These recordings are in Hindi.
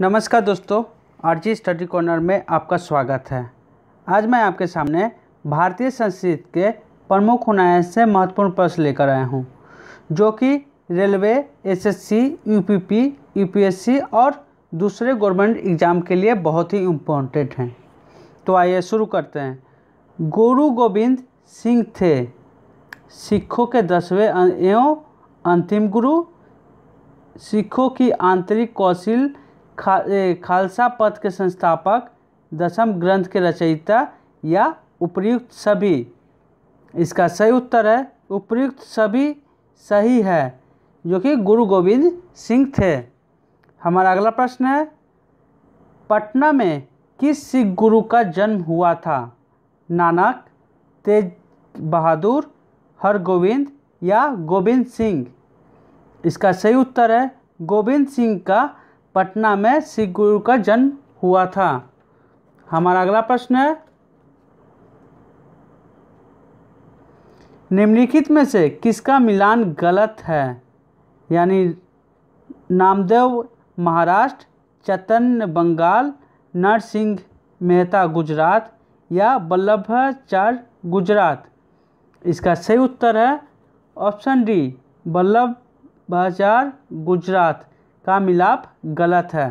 नमस्कार दोस्तों आरजी स्टडी कॉर्नर में आपका स्वागत है आज मैं आपके सामने भारतीय संस्कृति के प्रमुख हुनाया से महत्वपूर्ण प्रश्न लेकर आया हूँ जो कि रेलवे एसएससी, यूपीपी, यूपीएससी और दूसरे गवर्नमेंट एग्ज़ाम के लिए बहुत ही इम्पोर्टेंट हैं तो आइए शुरू करते हैं गुरु गोविंद सिंह थे सिखों के दसवें एवं अंतिम गुरु सिखों की आंतरिक कौशल खा खालसा पथ के संस्थापक दशम ग्रंथ के रचयिता या उपयुक्त सभी इसका सही उत्तर है उपयुक्त सभी सही है जो कि गुरु गोविंद सिंह थे हमारा अगला प्रश्न है पटना में किस सिख गुरु का जन्म हुआ था नानक तेज बहादुर हरगोविंद या गोविंद सिंह इसका सही उत्तर है गोविंद सिंह का पटना में सिख गुरु का जन्म हुआ था हमारा अगला प्रश्न है निम्नलिखित में से किसका मिलान गलत है यानी नामदेव महाराष्ट्र चैतन्य बंगाल नरसिंह मेहता गुजरात या वल्लभाचार्य गुजरात इसका सही उत्तर है ऑप्शन डी वल्लभाचार्य गुजरात का मिलाप गलत है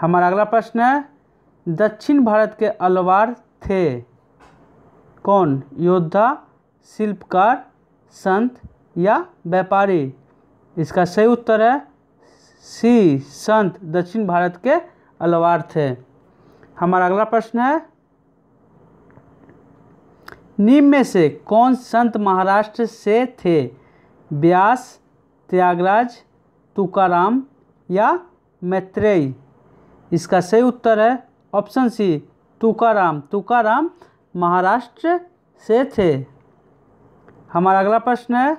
हमारा अगला प्रश्न है दक्षिण भारत के अलवार थे कौन योद्धा शिल्पकार संत या व्यापारी इसका सही उत्तर है सी संत दक्षिण भारत के अलवार थे हमारा अगला प्रश्न है निम्न में से कौन संत महाराष्ट्र से थे व्यास त्यागराज तुकाराम या मैत्रेयी इसका सही उत्तर है ऑप्शन सी तुकाराम तुकाराम महाराष्ट्र से थे हमारा अगला प्रश्न है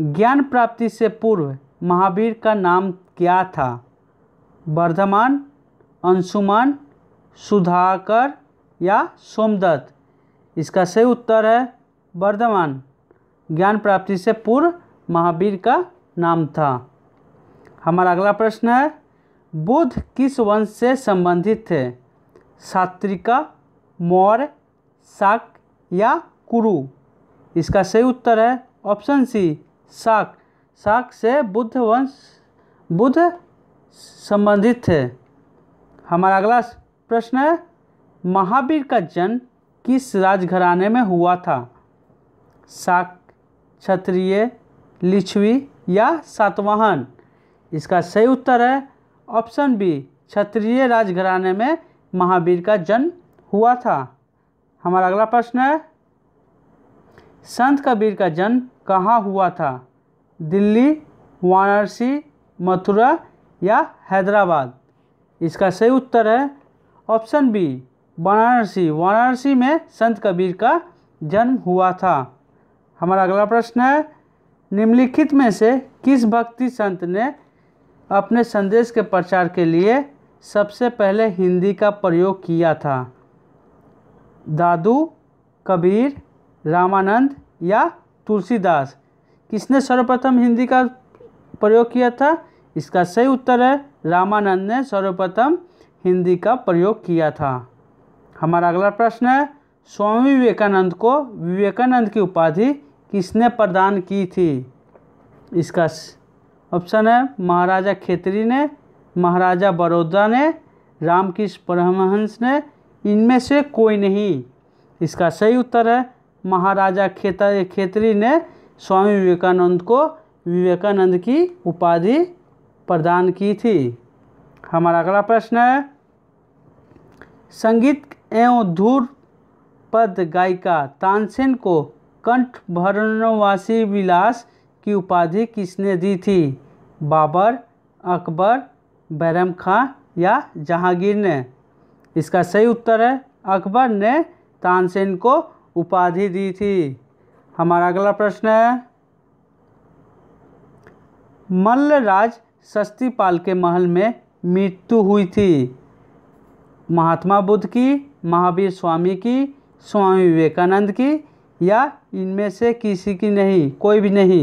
ज्ञान प्राप्ति से पूर्व महावीर का नाम क्या था वर्धमान अंशुमान सुधाकर या सोमदत्त इसका सही उत्तर है वर्धमान ज्ञान प्राप्ति से पूर्व महावीर का नाम था हमारा अगला प्रश्न है बुद्ध किस वंश से संबंधित थे सात्रिका मौर्य शाक या कुरु इसका सही उत्तर है ऑप्शन सी शाक शाक से बुद्ध वंश बुद्ध संबंधित थे हमारा अगला प्रश्न है महावीर का जन्म किस राजघराने में हुआ था शाक क्षत्रिय लिच्छवी या सातवाहन इसका सही उत्तर है ऑप्शन बी क्षत्रिय राजघराने में महावीर का जन्म हुआ था हमारा अगला प्रश्न है संत कबीर का जन्म कहाँ हुआ था दिल्ली वाराणसी मथुरा या हैदराबाद इसका सही उत्तर है ऑप्शन बी वाराणसी वाराणसी में संत कबीर का जन्म हुआ था हमारा अगला प्रश्न है निम्नलिखित में से किस भक्ति संत ने अपने संदेश के प्रचार के लिए सबसे पहले हिंदी का प्रयोग किया था दादू कबीर रामानंद या तुलसीदास किसने सर्वप्रथम हिंदी का प्रयोग किया था इसका सही उत्तर है रामानंद ने सर्वप्रथम हिंदी का प्रयोग किया था हमारा अगला प्रश्न है स्वामी विवेकानंद को विवेकानंद की उपाधि किसने प्रदान की थी इसका ऑप्शन है महाराजा खेतरी ने महाराजा बड़ौदा ने रामकृष्ण परमहंस ने इनमें से कोई नहीं इसका सही उत्तर है महाराजा खेत खेतरी ने स्वामी विवेकानंद को विवेकानंद की उपाधि प्रदान की थी हमारा अगला प्रश्न है संगीत एवं धूर पद गायिका तानसेन को कंठ भरणवासी विलास की उपाधि किसने दी थी बाबर अकबर बैरम खां या जहांगीर ने इसका सही उत्तर है अकबर ने तानसेन को उपाधि दी थी हमारा अगला प्रश्न है मल्ल राज सस्तीपाल के महल में मृत्यु हुई थी महात्मा बुद्ध की महावीर स्वामी की स्वामी विवेकानंद की या इनमें से किसी की नहीं कोई भी नहीं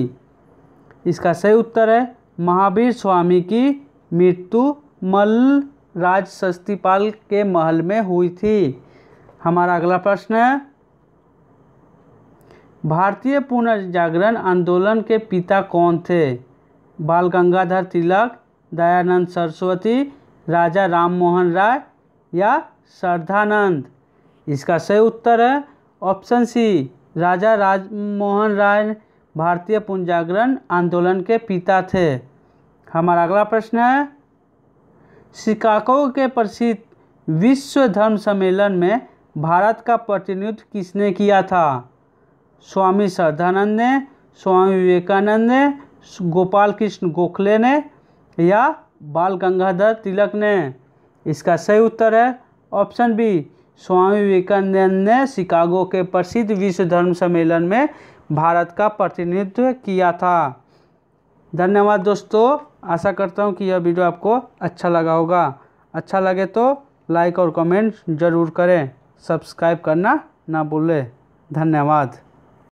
इसका सही उत्तर है महावीर स्वामी की मृत्यु मल्ल राज सस्तीपाल के महल में हुई थी हमारा अगला प्रश्न है भारतीय पुनर्जागरण आंदोलन के पिता कौन थे बाल गंगाधर तिलक दयानंद सरस्वती राजा राममोहन राय या श्रद्धानंद इसका सही उत्तर है ऑप्शन सी राजा राजमोहन राय भारतीय पुनर्जागरण आंदोलन के पिता थे हमारा अगला प्रश्न है शिकागो के प्रसिद्ध विश्व धर्म सम्मेलन में भारत का प्रतिनिधित्व किसने किया था स्वामी श्रद्धानंद ने स्वामी विवेकानंद ने गोपाल कृष्ण गोखले ने या बाल गंगाधर तिलक ने इसका सही उत्तर है ऑप्शन बी स्वामी विवेकानंद ने शिकागो के प्रसिद्ध विश्व धर्म सम्मेलन में भारत का प्रतिनिधित्व किया था धन्यवाद दोस्तों आशा करता हूँ कि यह वीडियो आपको अच्छा लगा होगा अच्छा लगे तो लाइक और कमेंट ज़रूर करें सब्सक्राइब करना ना भूलें धन्यवाद